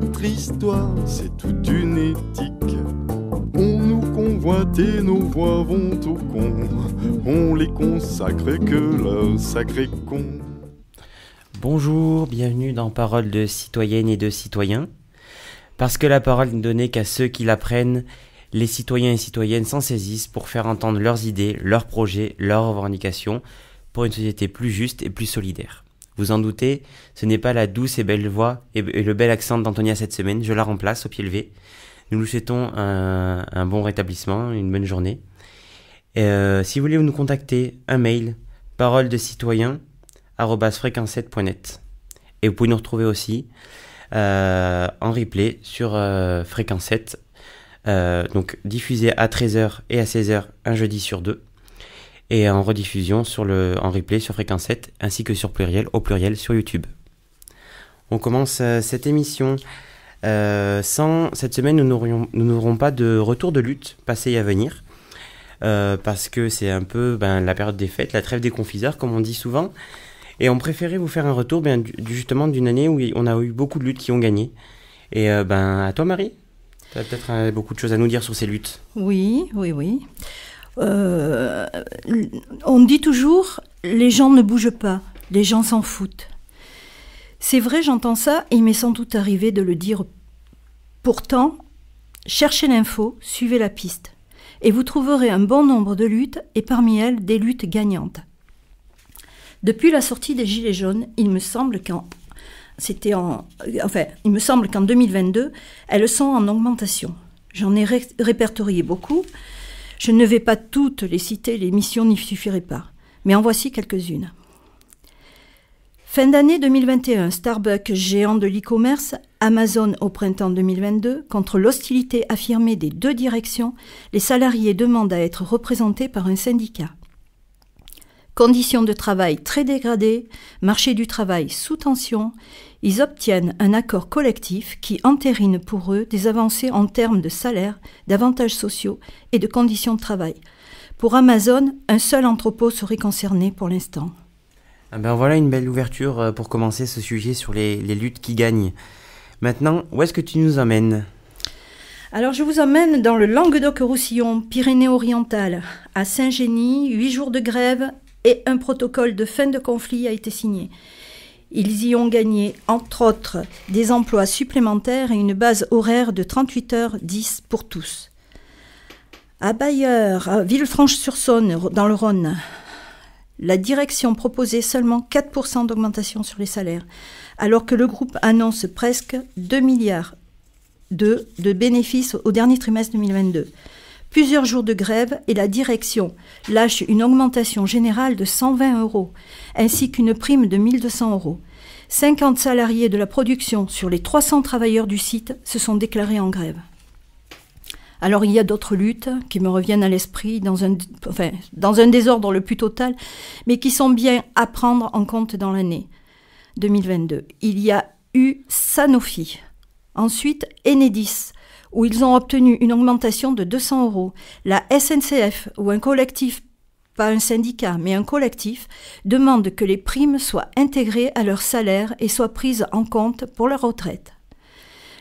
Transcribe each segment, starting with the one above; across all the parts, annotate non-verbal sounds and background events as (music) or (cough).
notre histoire, c'est toute une éthique. On nous convoite et nos voix vont au con. On les consacre que leur sacré con. Bonjour, bienvenue dans Parole de citoyennes et de citoyens. Parce que la parole n'est donnée qu'à ceux qui la prennent, les citoyens et citoyennes s'en saisissent pour faire entendre leurs idées, leurs projets, leurs revendications pour une société plus juste et plus solidaire. Vous en doutez, ce n'est pas la douce et belle voix et le bel accent d'Antonia cette semaine, je la remplace au pied levé. Nous lui souhaitons un, bon rétablissement, une bonne journée. Euh, si vous voulez nous contacter, un mail, parole de citoyen, Et vous pouvez nous retrouver aussi euh, en replay sur euh, Fréquence 7, euh, donc diffusé à 13h et à 16h un jeudi sur deux et en rediffusion sur le, en replay sur Fréquence 7 ainsi que sur Pluriel au pluriel sur YouTube. On commence euh, cette émission. Euh, sans cette semaine, nous n'aurons pas de retour de lutte passé et à venir. Euh, parce que c'est un peu ben, la période des fêtes, la trêve des confiseurs, comme on dit souvent. Et on préférait vous faire un retour bien du, justement d'une année où on a eu beaucoup de luttes qui ont gagné. Et ben, à toi, Marie, tu as peut-être beaucoup de choses à nous dire sur ces luttes. Oui, oui, oui. Euh, on dit toujours, les gens ne bougent pas, les gens s'en foutent. C'est vrai, j'entends ça, et il m'est sans doute arrivé de le dire. Pourtant, cherchez l'info, suivez la piste, et vous trouverez un bon nombre de luttes, et parmi elles, des luttes gagnantes. Depuis la sortie des Gilets jaunes, il me semble qu'en en, enfin, il me semble qu'en 2022, elles sont en augmentation. J'en ai répertorié beaucoup, je ne vais pas toutes les citer, les missions n'y suffiraient pas, mais en voici quelques-unes. Fin d'année 2021, Starbucks, géant de l'e-commerce, Amazon au printemps 2022, contre l'hostilité affirmée des deux directions, les salariés demandent à être représentés par un syndicat. Conditions de travail très dégradées, marché du travail sous tension, ils obtiennent un accord collectif qui entérine pour eux des avancées en termes de salaire, d'avantages sociaux et de conditions de travail. Pour Amazon, un seul entrepôt serait concerné pour l'instant. Ah ben voilà une belle ouverture euh, pour commencer ce sujet sur les, luttes qui gagnent. Maintenant, où est-ce que tu nous emmènes alors je vous emmène dans le Languedoc-Roussillon, Pyrénées-Orientales, à Saint-Génie, huit jours de grève, et un protocole de fin de conflit a été signé. Ils y ont gagné, entre autres, des emplois supplémentaires et une base horaire de 38 heures 10 pour tous. À Bayeux, à Villefranche-sur-Saône, dans le Rhône, la direction proposait seulement 4% d'augmentation sur les salaires, alors que le groupe annonce presque 2 milliards de bénéfices au dernier trimestre 2022. Plusieurs jours de grève et la direction lâche une augmentation générale de 120 euros, ainsi qu'une prime de 1200 euros. 50 salariés de la production sur les 300 travailleurs du site se sont déclarés en grève. Alors il y a d'autres luttes qui me reviennent à l'esprit dans un, dans un désordre le plus total, mais qui sont bien à prendre en compte dans l'année 2022. Il y a eu Sanofi, ensuite Enedis, où ils ont obtenu une augmentation de 200 euros. La SNCF, ou un collectif, pas un syndicat, mais un collectif, demande que les primes soient intégrées à leur salaire et soient prises en compte pour leur retraite.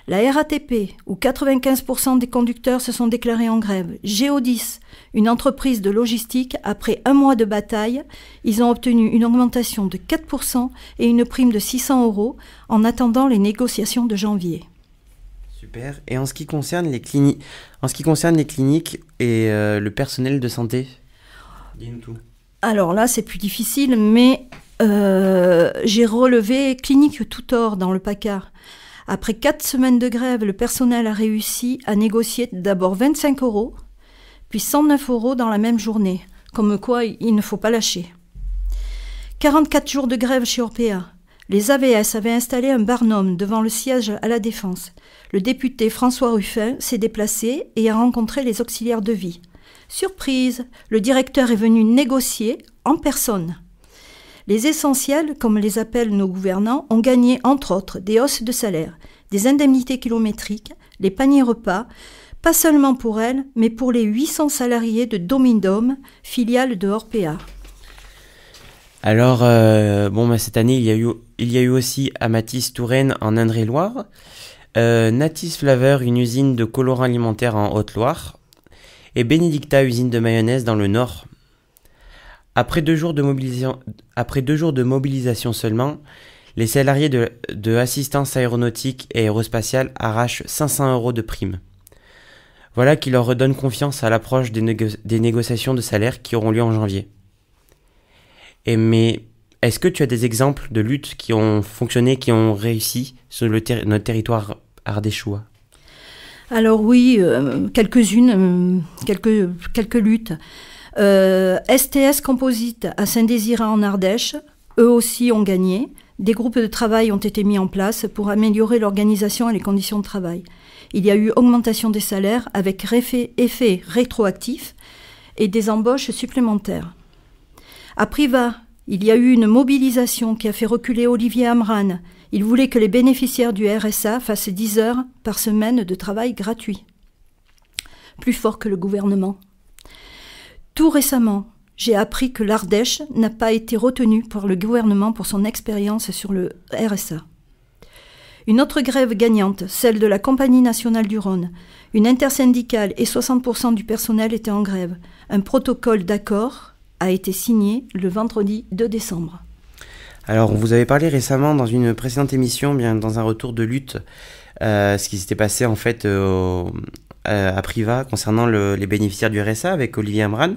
La RATP, où 95% des conducteurs se sont déclarés en grève, Géodis, une entreprise de logistique, après un mois de bataille, ils ont obtenu une augmentation de 4% et une prime de 600 euros en attendant les négociations de janvier. Et en ce qui concerne les, cliniques, en ce qui concerne les cliniques et euh, le personnel de santé, dis tout. Alors là, c'est plus difficile, mais euh, j'ai relevé clinique tout or dans le PACA. Après quatre semaines de grève, le personnel a réussi à négocier d'abord 25 euros, puis 109 euros dans la même journée. Comme quoi, il ne faut pas lâcher. 44 jours de grève chez Orpea, les AVS avaient installé un barnum devant le siège à la Défense. Le député François Ruffin s'est déplacé et a rencontré les auxiliaires de vie. Surprise, le directeur est venu négocier en personne. Les essentiels, comme les appellent nos gouvernants, ont gagné entre autres des hausses de salaire, des indemnités kilométriques, les paniers repas, pas seulement pour elles, mais pour les 800 salariés de Domindom, filiale de Orpea. Alors, euh, bon, bah, cette année, il y a eu, il y a eu aussi Amatis Touraine en Indre-et-Loire, euh, Natis Flaveur, une usine de colorant alimentaire en Haute-Loire, et Benedicta, usine de mayonnaise dans le Nord. Après deux jours de mobilisation, après jours de mobilisation seulement, les salariés de, de assistance aéronautique et aérospatiale arrachent 500 euros de primes. Voilà qui leur redonne confiance à l'approche des négociations de salaire qui auront lieu en janvier mais est-ce que tu as des exemples de luttes qui ont fonctionné, qui ont réussi sur notre territoire ardéchois Alors oui, euh, quelques-unes, euh, quelques, luttes. STS euh, Composite à Saint-Désirat en Ardèche, eux aussi ont gagné. Des groupes de travail ont été mis en place pour améliorer l'organisation et les conditions de travail. Il y a eu augmentation des salaires avec effet rétroactif et des embauches supplémentaires. À Priva, il y a eu une mobilisation qui a fait reculer Olivier Amran. Il voulait que les bénéficiaires du RSA fassent 10 heures par semaine de travail gratuit. Plus fort que le gouvernement. Tout récemment, j'ai appris que l'Ardèche n'a pas été retenue par le gouvernement pour son expérience sur le RSA. Une autre grève gagnante, celle de la Compagnie nationale du Rhône. Une intersyndicale et 60% du personnel étaient en grève. Un protocole d'accord a été signé le vendredi 2 décembre. Alors, on vous avait parlé récemment dans une précédente émission, bien dans un retour de lutte, euh, ce qui s'était passé en fait euh, euh, à Priva concernant les bénéficiaires du RSA avec Olivier Amran.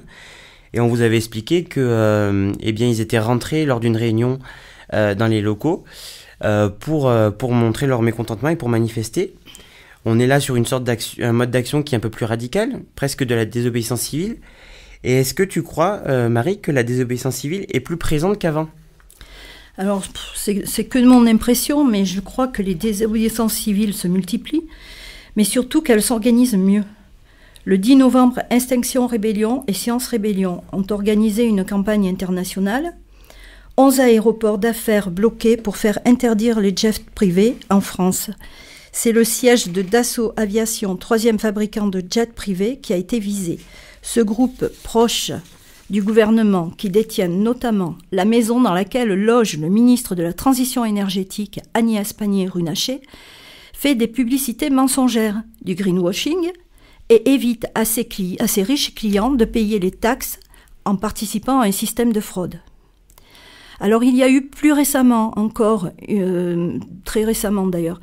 Et on vous avait expliqué que, eh bien, ils étaient rentrés lors d'une réunion dans les locaux pour, pour montrer leur mécontentement et pour manifester. On est là sur une sorte un mode d'action qui est un peu plus radical, presque de la désobéissance civile. Et est-ce que tu crois, euh, Marie, que la désobéissance civile est plus présente qu'avant Alors, c'est que mon impression, mais je crois que les désobéissances civiles se multiplient, mais surtout qu'elles s'organisent mieux. Le 10 novembre, Instinction Rébellion et Science Rébellion ont organisé une campagne internationale. 11 aéroports d'affaires bloqués pour faire interdire les jets privés en France. C'est le siège de Dassault Aviation, troisième fabricant de jets privés, qui a été visé. Ce groupe proche du gouvernement, qui détient notamment la maison dans laquelle loge le ministre de la Transition énergétique Agnès Pannier-Runacher, fait des publicités mensongères, du greenwashing, et évite à ses, riches clients de payer les taxes en participant à un système de fraude. Alors il y a eu plus récemment encore, euh, très récemment d'ailleurs,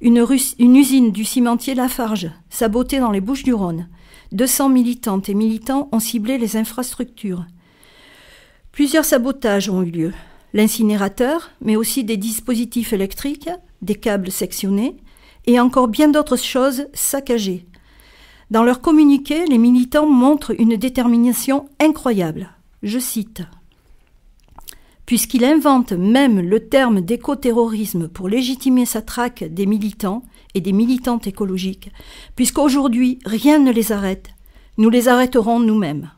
une, une, usine du cimentier Lafarge sabotée dans les Bouches du Rhône 200 militantes et militants ont ciblé les infrastructures. Plusieurs sabotages ont eu lieu. L'incinérateur, mais aussi des dispositifs électriques, des câbles sectionnés et encore bien d'autres choses saccagées. Dans leur communiqué, les militants montrent une détermination incroyable. Je cite Puisqu'il invente même le terme d'écoterrorisme pour légitimer sa traque des militants, des militantes écologiques, puisqu'aujourd'hui, rien ne les arrête. Nous les arrêterons nous-mêmes.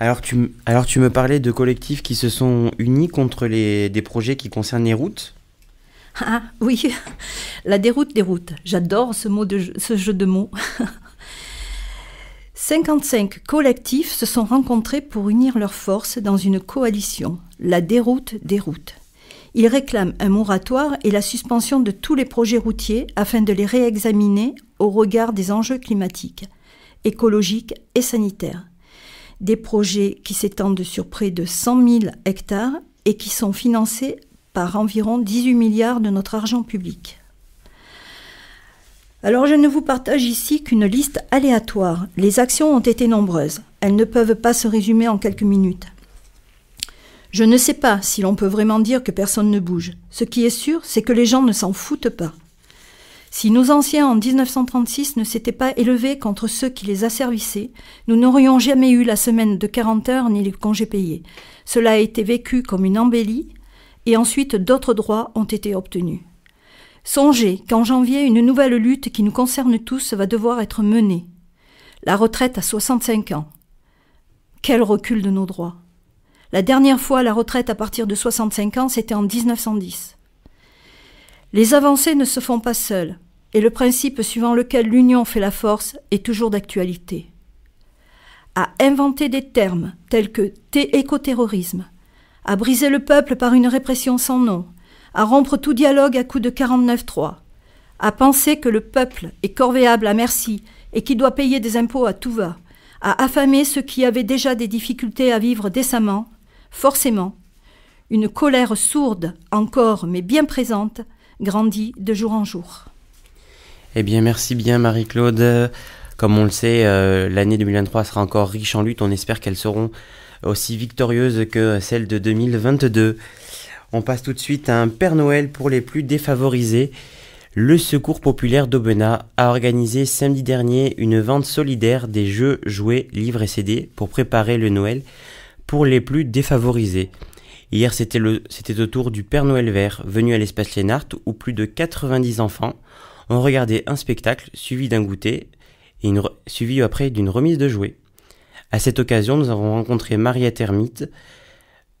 Alors tu, alors tu me parlais de collectifs qui se sont unis contre des projets qui concernent les routes Ah oui, la déroute des routes. J'adore ce, mot de, ce jeu de mots. 55 (laughs) collectifs se sont rencontrés pour unir leurs forces dans une coalition, la déroute des routes. Il réclame un moratoire et la suspension de tous les projets routiers afin de les réexaminer au regard des enjeux climatiques, écologiques et sanitaires. Des projets qui s'étendent sur près de 100 000 hectares et qui sont financés par environ 18 milliards de notre argent public. Alors je ne vous partage ici qu'une liste aléatoire. Les actions ont été nombreuses. Elles ne peuvent pas se résumer en quelques minutes. Je ne sais pas si l'on peut vraiment dire que personne ne bouge. Ce qui est sûr, c'est que les gens ne s'en foutent pas. Si nos anciens en 1936 ne s'étaient pas élevés contre ceux qui les asservissaient, nous n'aurions jamais eu la semaine de 40 heures ni les congés payés. Cela a été vécu comme une embellie, et ensuite d'autres droits ont été obtenus. Songez qu'en janvier, une nouvelle lutte qui nous concerne tous va devoir être menée. La retraite à 65 ans. Quel recul de nos droits. La dernière fois la retraite à partir de 65 ans, c'était en 1910. Les avancées ne se font pas seules, et le principe suivant lequel l'union fait la force est toujours d'actualité. À inventer des termes tels que écoterrorisme, à briser le peuple par une répression sans nom, à rompre tout dialogue à coup de 49-3, à penser que le peuple est corvéable à merci et qu'il doit payer des impôts à tout va, à affamer ceux qui avaient déjà des difficultés à vivre décemment, Forcément, une colère sourde, encore mais bien présente, grandit de jour en jour. Eh bien, merci bien Marie-Claude. Euh, comme on le sait, euh, l'année 2023 sera encore riche en luttes. On espère qu'elles seront aussi victorieuses que celles de 2022. On passe tout de suite à un Père Noël pour les plus défavorisés. Le Secours populaire d'Aubenas a organisé samedi dernier une vente solidaire des jeux, jouets, livres et CD pour préparer le Noël pour les plus défavorisés. Hier, c'était au tour du Père Noël Vert, venu à l'espace Lénart, où plus de 90 enfants ont regardé un spectacle suivi d'un goûter et une, suivi après d'une remise de jouets. À cette occasion, nous avons rencontré Maria Termite,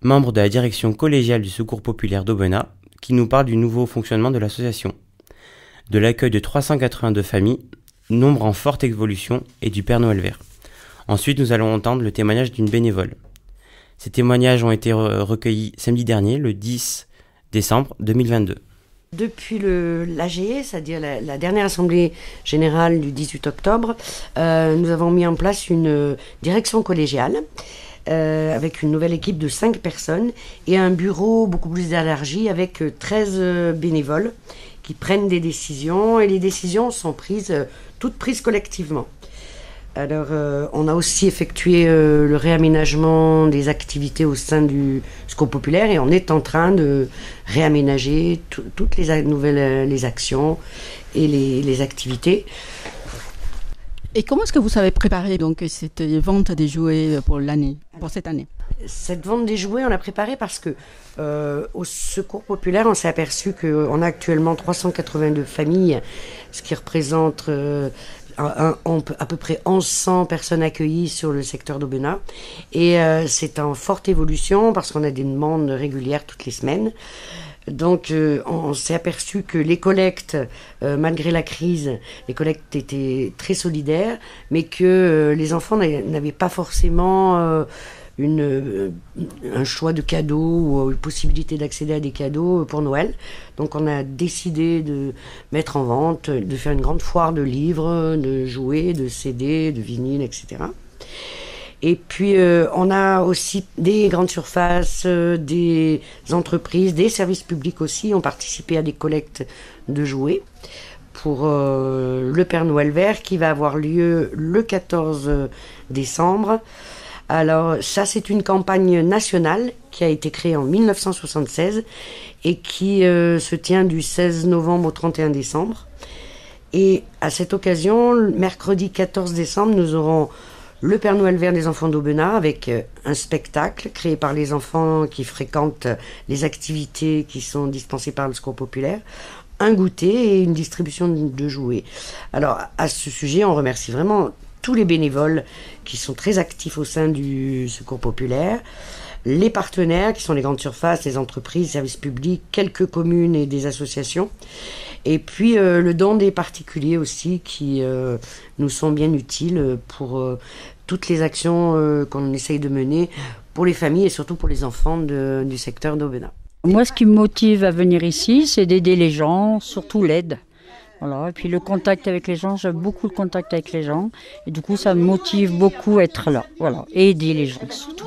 membre de la direction collégiale du Secours populaire d'Aubenas, qui nous parle du nouveau fonctionnement de l'association, de l'accueil de 382 familles, nombre en forte évolution, et du Père Noël Vert. Ensuite, nous allons entendre le témoignage d'une bénévole. Ces témoignages ont été recueillis samedi dernier, le 10 décembre 2022. Depuis l'AGE, c'est-à-dire la, dernière Assemblée générale du 18 octobre, euh, nous avons mis en place une direction collégiale euh, avec une nouvelle équipe de 5 personnes et un bureau beaucoup plus élargi avec 13 bénévoles qui prennent des décisions et les décisions sont prises, euh, toutes prises collectivement. Alors, euh, on a aussi effectué euh, le réaménagement des activités au sein du Secours populaire et on est en train de réaménager toutes les nouvelles euh, les actions et les, activités. Et comment est-ce que vous avez préparé donc cette vente des jouets pour l'année, pour cette année Cette vente des jouets, on l'a préparée parce que au Secours populaire, on s'est aperçu qu'on a actuellement 382 familles, ce qui représente un, à peu près 1100 personnes accueillies sur le secteur d'Aubenas. Et euh, c'est en forte évolution parce qu'on a des demandes régulières toutes les semaines. Donc euh, on, s'est aperçu que les collectes, euh, malgré la crise, les collectes étaient très solidaires, mais que les enfants n'avaient pas forcément euh, un choix de cadeaux ou euh, une possibilité d'accéder à des cadeaux euh, pour Noël. Donc on a décidé de mettre en vente, de faire une grande foire de livres, de jouets, de CD, de vinyles, etc. Et puis on a aussi des grandes surfaces, des entreprises, des services publics aussi ont participé à des collectes de jouets pour le Père Noël Vert qui va avoir lieu le 14 décembre alors ça, c'est une campagne nationale qui a été créée en 1976 et qui euh, se tient du 16 novembre au 31 décembre. Et à cette occasion, mercredi 14 décembre, nous aurons le Père Noël vert des enfants d'Aubenas avec euh, un spectacle créé par les enfants qui fréquentent euh, les activités qui sont dispensées par le Secours populaire, un goûter et une distribution de jouets. Alors à ce sujet, on remercie vraiment tous les bénévoles qui sont très actifs au sein du Secours populaire, les partenaires qui sont les grandes surfaces, les entreprises, les services publics, quelques communes et des associations. Et puis euh, le don des particuliers aussi qui euh, nous sont bien utiles pour euh, toutes les actions qu'on essaye de mener pour les familles et surtout pour les enfants du secteur d'Aubenas. Moi, ce qui me motive à venir ici, c'est d'aider les gens, surtout l'aide. Et puis le contact avec les gens, j'aime beaucoup le contact avec les gens. Et du coup, ça me motive beaucoup à être là. Voilà. Et aider les gens surtout.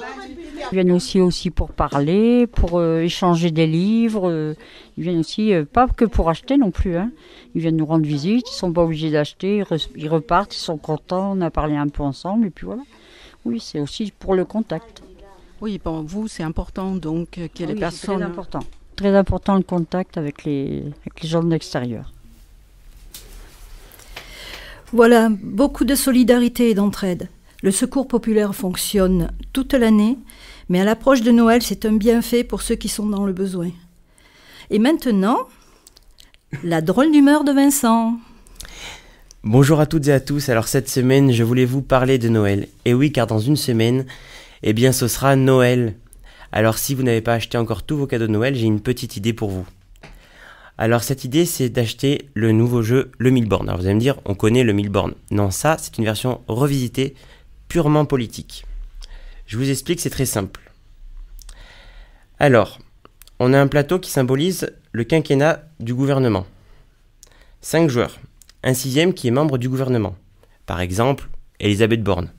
Ils viennent aussi, aussi pour parler, pour euh, échanger des livres. Euh, ils viennent aussi, euh, pas que pour acheter non plus. Hein. Ils viennent nous rendre visite, ils sont pas obligés d'acheter, ils, repartent, ils sont contents, on a parlé un peu ensemble, et puis voilà. Oui, c'est aussi pour le contact. Oui, pour vous, c'est important donc que ah les oui, personnes. Très important. Très important le contact avec les, avec les gens de l'extérieur. Voilà, beaucoup de solidarité et d'entraide. Le secours populaire fonctionne toute l'année, mais à l'approche de Noël, c'est un bienfait pour ceux qui sont dans le besoin. Et maintenant, la drôle d'humeur de Vincent. Bonjour à toutes et à tous. Alors cette semaine, je voulais vous parler de Noël. Et oui, car dans une semaine, eh bien ce sera Noël. Alors si vous n'avez pas acheté encore tous vos cadeaux de Noël, j'ai une petite idée pour vous. Alors cette idée, c'est d'acheter le nouveau jeu Le Milborne. Alors vous allez me dire, on connaît le Milborne. Non, ça, c'est une version revisitée, purement politique. Je vous explique, c'est très simple. Alors, on a un plateau qui symbolise le quinquennat du gouvernement. Cinq joueurs. Un sixième qui est membre du gouvernement. Par exemple, Elisabeth Borne.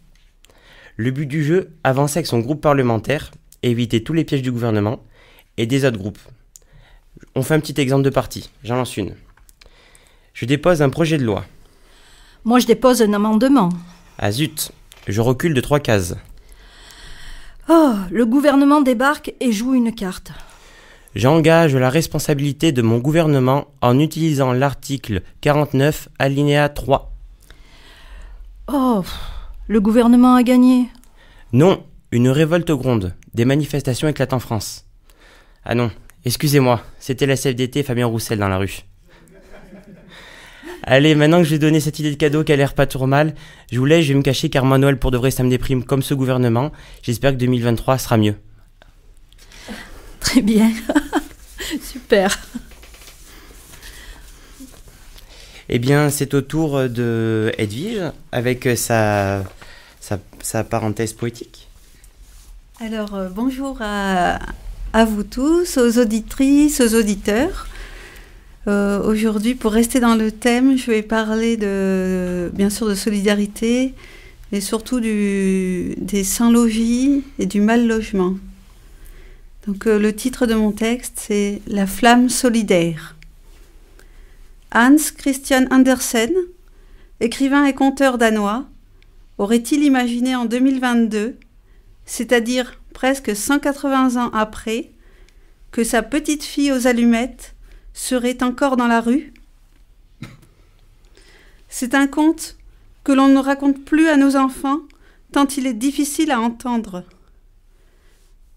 Le but du jeu, avancer avec son groupe parlementaire, éviter tous les pièges du gouvernement et des autres groupes, on fait un petit exemple de partie. J'en lance une. Je dépose un projet de loi. Moi, je dépose un amendement. Ah zut, je recule de trois cases. Oh, le gouvernement débarque et joue une carte. J'engage la responsabilité de mon gouvernement en utilisant l'article 49, alinéa 3. Oh, le gouvernement a gagné. Non, une révolte gronde, des manifestations éclatent en France. Ah non, Excusez-moi, c'était la CFDT Fabien Roussel dans la rue. Allez, maintenant que j'ai donné cette idée de cadeau qui n'a l'air pas trop mal, je vous laisse, je vais me cacher car moi Noël pour de vrai ça me déprime comme ce gouvernement. J'espère que 2023 sera mieux. Très bien. (laughs) Super. Eh bien, c'est au tour de Edwige avec sa, sa, parenthèse poétique. Alors, euh, bonjour à, à vous tous, aux auditrices, aux auditeurs. Euh, aujourd'hui, pour rester dans le thème, je vais parler de, bien sûr de solidarité, mais surtout du, des sans-logis et du mal-logement. Donc euh, le titre de mon texte, c'est La flamme solidaire. Hans Christian Andersen, écrivain et conteur danois, aurait-il imaginé en 2022, c'est-à-dire presque 180 ans après, que sa petite fille aux allumettes serait encore dans la rue C'est un conte que l'on ne raconte plus à nos enfants tant il est difficile à entendre.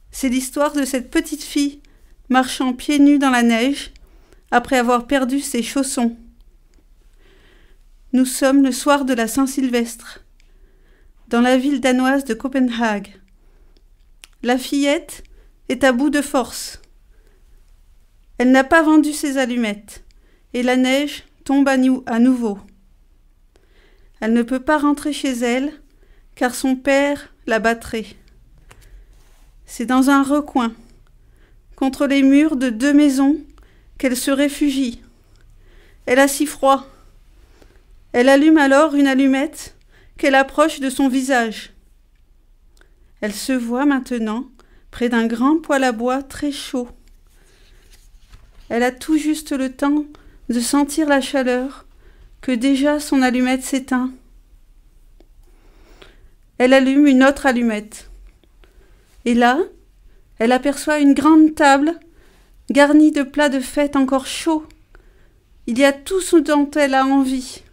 C'est l'histoire de cette petite fille marchant pieds nus dans la neige après avoir perdu ses chaussons. Nous sommes le soir de la Saint-Sylvestre, dans la ville danoise de Copenhague. La fillette est à bout de force. Elle n'a pas vendu ses allumettes, et la neige tombe à, nouveau. Elle ne peut pas rentrer chez elle, car son père la battrait. C'est dans un recoin, contre les murs de deux maisons, qu'elle se réfugie. Elle a si froid. Elle allume alors une allumette qu'elle approche de son visage. Elle se voit maintenant près d'un grand poêle à bois très chaud. Elle a tout juste le temps de sentir la chaleur que déjà son allumette s'éteint. Elle allume une autre allumette. Et là, elle aperçoit une grande table garnie de plats de fête encore chauds. Il y a tout ce dont elle a envie.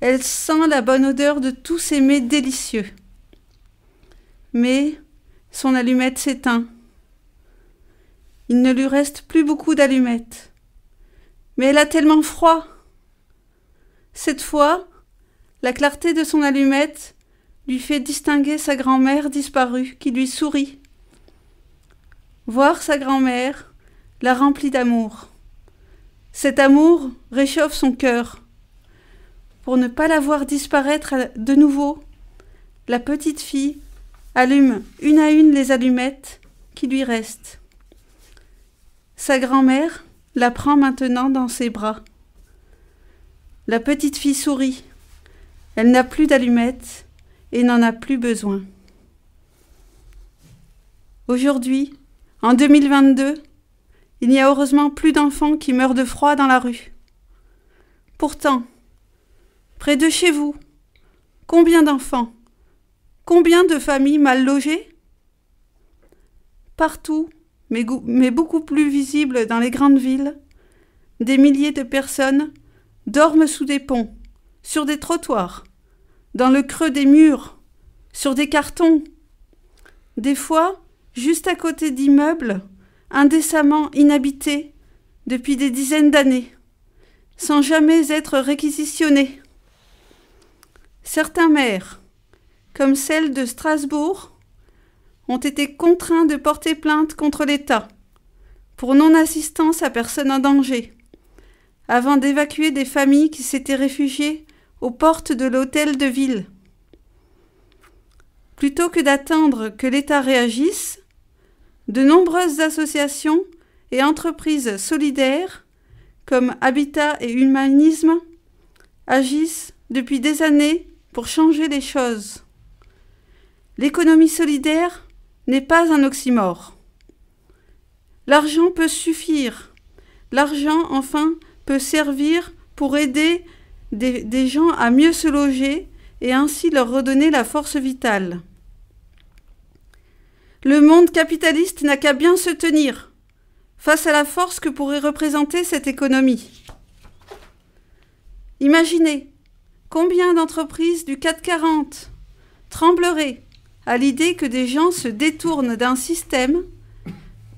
Elle sent la bonne odeur de tous ces mets délicieux mais son allumette s'éteint. Il ne lui reste plus beaucoup d'allumettes. Mais elle a tellement froid. Cette fois, la clarté de son allumette lui fait distinguer sa grand-mère disparue qui lui sourit. Voir sa grand-mère la remplit d'amour. Cet amour réchauffe son cœur. Pour ne pas la voir disparaître de nouveau, la petite fille allume une à une les allumettes qui lui restent. Sa grand-mère la prend maintenant dans ses bras. La petite fille sourit. Elle n'a plus d'allumettes et n'en a plus besoin. Aujourd'hui, en 2022, il n'y a heureusement plus d'enfants qui meurent de froid dans la rue. Pourtant, près de chez vous, combien d'enfants Combien de familles mal logées Partout, mais, beaucoup plus visibles dans les grandes villes. Des milliers de personnes dorment sous des ponts, sur des trottoirs, dans le creux des murs, sur des cartons. Des fois, juste à côté d'immeubles, indécemment inhabités depuis des dizaines d'années, sans jamais être réquisitionnés. Certains maires, comme celle de Strasbourg, ont été contraints de porter plainte contre l'État pour non-assistance à personne en danger, avant d'évacuer des familles qui s'étaient réfugiées aux portes de l'hôtel de ville. Plutôt que d'attendre que l'État réagisse, de nombreuses associations et entreprises solidaires, comme Habitat et Humanisme, agissent depuis des années pour changer les choses. L'économie solidaire n'est pas un oxymore. L'argent peut suffire. L'argent, enfin, peut servir pour aider des, gens à mieux se loger et ainsi leur redonner la force vitale. Le monde capitaliste n'a qu'à bien se tenir face à la force que pourrait représenter cette économie. Imaginez combien d'entreprises du 440 trembleraient à l'idée que des gens se détournent d'un système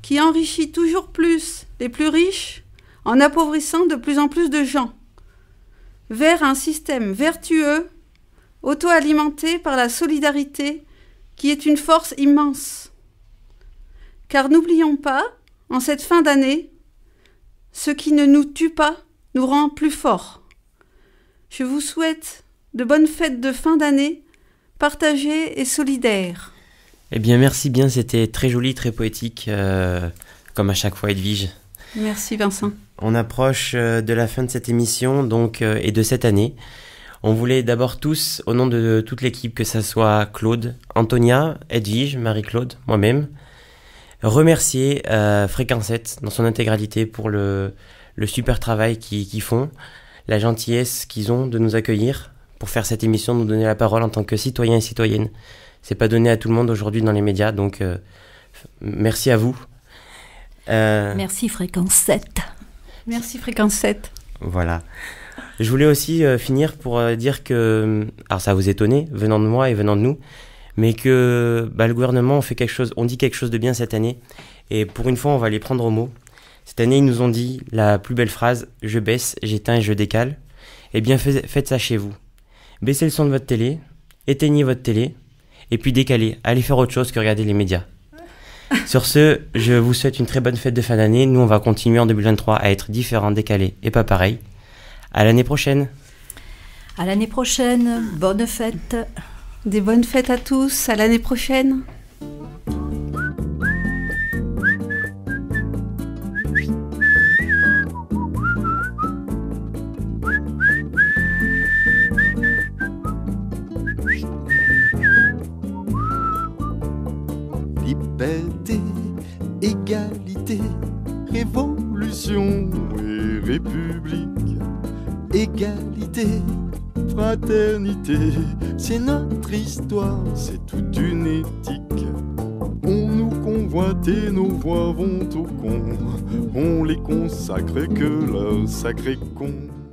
qui enrichit toujours plus les plus riches en appauvrissant de plus en plus de gens, vers un système vertueux, auto-alimenté par la solidarité, qui est une force immense. Car n'oublions pas, en cette fin d'année, ce qui ne nous tue pas nous rend plus forts. Je vous souhaite de bonnes fêtes de fin d'année partagé et solidaire. Eh bien, merci bien, c'était très joli, très poétique, euh, comme à chaque fois, Edwige. Merci, Vincent. On approche euh, de la fin de cette émission donc, euh, et de cette année. On voulait d'abord tous, au nom de toute l'équipe, que ce soit Claude, Antonia, Edwige, Marie-Claude, moi-même, remercier Fréquence dans son intégralité pour le, super travail qu'ils font, la gentillesse qu'ils ont de nous accueillir pour faire cette émission, nous donner la parole en tant que citoyens et citoyennes. C'est pas donné à tout le monde aujourd'hui dans les médias, donc euh, merci à vous. Euh, merci Fréquence 7. Merci Fréquence 7. Voilà. Je voulais aussi euh, finir pour dire que, alors ça vous étonner, venant de moi et venant de nous, mais que bah, le gouvernement on fait quelque chose, on dit quelque chose de bien cette année, et pour une fois on va les prendre au mot. Cette année ils nous ont dit la plus belle phrase, je baisse, j'éteins et je décale. Eh bien faites ça chez vous baissez le son de votre télé, éteignez votre télé, et puis décalez, allez faire autre chose que regarder les médias. (laughs) Sur ce, je vous souhaite une très bonne fête de fin d'année. Nous, on va continuer en 2023 à être différents, décalés et pas pareils. À l'année prochaine. À l'année prochaine. Bonne fête. Des bonnes fêtes à tous. À l'année prochaine. c'est notre histoire, c'est toute une éthique. On nous convoite et nos voix vont au con, on les consacre que le sacré con.